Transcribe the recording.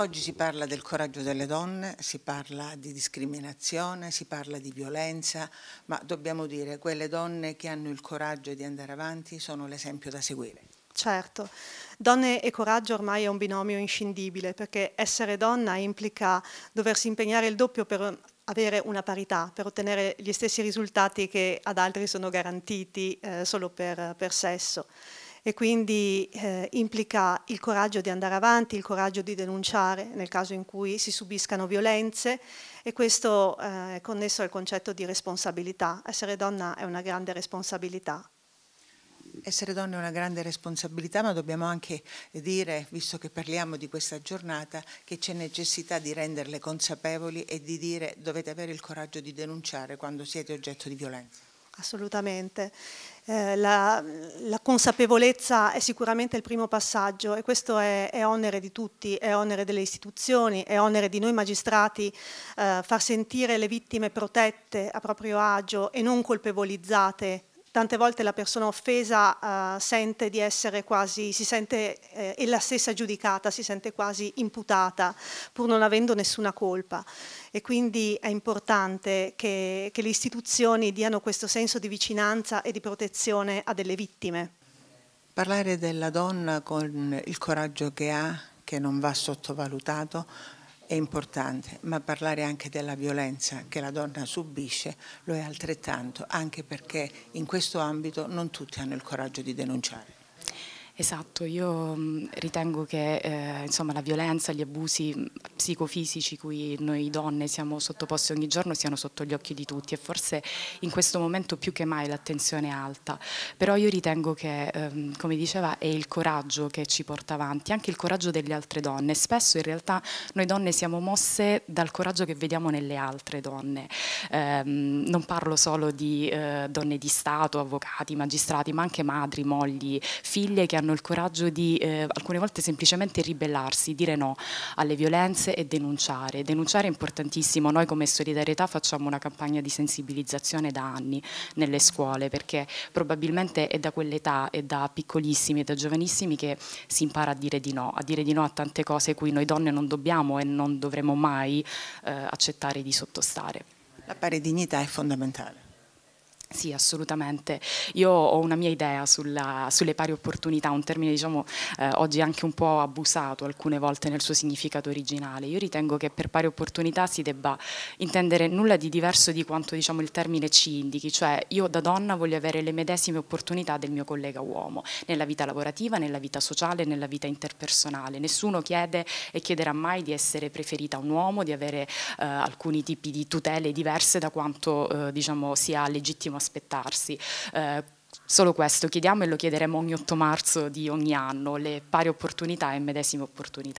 Oggi si parla del coraggio delle donne, si parla di discriminazione, si parla di violenza, ma dobbiamo dire che quelle donne che hanno il coraggio di andare avanti sono l'esempio da seguire. Certo, donne e coraggio ormai è un binomio inscindibile perché essere donna implica doversi impegnare il doppio per avere una parità, per ottenere gli stessi risultati che ad altri sono garantiti eh, solo per, per sesso e quindi eh, implica il coraggio di andare avanti, il coraggio di denunciare nel caso in cui si subiscano violenze e questo eh, è connesso al concetto di responsabilità. Essere donna è una grande responsabilità. Essere donna è una grande responsabilità, ma dobbiamo anche dire, visto che parliamo di questa giornata, che c'è necessità di renderle consapevoli e di dire dovete avere il coraggio di denunciare quando siete oggetto di violenza assolutamente. Eh, la, la, consapevolezza è sicuramente il primo passaggio e questo è, è, onere di tutti, è onere delle istituzioni, è onere di noi magistrati eh, far sentire le vittime protette a proprio agio e non colpevolizzate tante volte la persona offesa eh, sente di essere quasi, si sente eh, ella stessa giudicata, si sente quasi imputata, pur non avendo nessuna colpa. E quindi è importante che, che le istituzioni diano questo senso di vicinanza e di protezione a delle vittime. Parlare della donna con il coraggio che ha, che non va sottovalutato, è importante, ma parlare anche della violenza che la donna subisce lo è altrettanto, anche perché in questo ambito non tutti hanno il coraggio di denunciare. Esatto, io mm, ritengo che eh, insomma, la violenza, gli abusi mm, psicofisici cui noi donne siamo sottoposti ogni giorno siano sotto gli occhi di tutti e forse in questo momento più che mai l'attenzione è alta, però io ritengo che ehm, come diceva è il coraggio che ci porta avanti, anche il coraggio delle altre donne, spesso in realtà noi donne siamo mosse dal coraggio che vediamo nelle altre donne, eh, non parlo solo di eh, donne di Stato, avvocati, magistrati, ma anche madri, mogli, figlie che hanno hanno il coraggio di eh, alcune volte semplicemente ribellarsi, dire no alle violenze e denunciare. Denunciare è importantissimo, noi come solidarietà facciamo una campagna di sensibilizzazione da anni nelle scuole perché probabilmente è da quell'età, e da piccolissimi e da giovanissimi che si impara a dire di no, a dire di no a tante cose cui noi donne non dobbiamo e non dovremo mai eh, accettare di sottostare. La pari dignità è fondamentale. Sì, assolutamente. Io ho una mia idea sulla, sulle pari opportunità, un termine diciamo eh, oggi anche un po' abusato alcune volte nel suo significato originale. Io ritengo che per pari opportunità si debba intendere nulla di diverso di quanto diciamo, il termine ci indichi, cioè io da donna voglio avere le medesime opportunità del mio collega uomo nella vita lavorativa, nella vita sociale, nella vita interpersonale. Nessuno chiede e chiederà mai di essere preferita a un uomo, di avere eh, alcuni tipi di tutele diverse da quanto eh, diciamo, sia legittimo aspettarsi. Eh, Solo questo chiediamo e lo chiederemo ogni 8 marzo di ogni anno, le pari opportunità e medesime opportunità.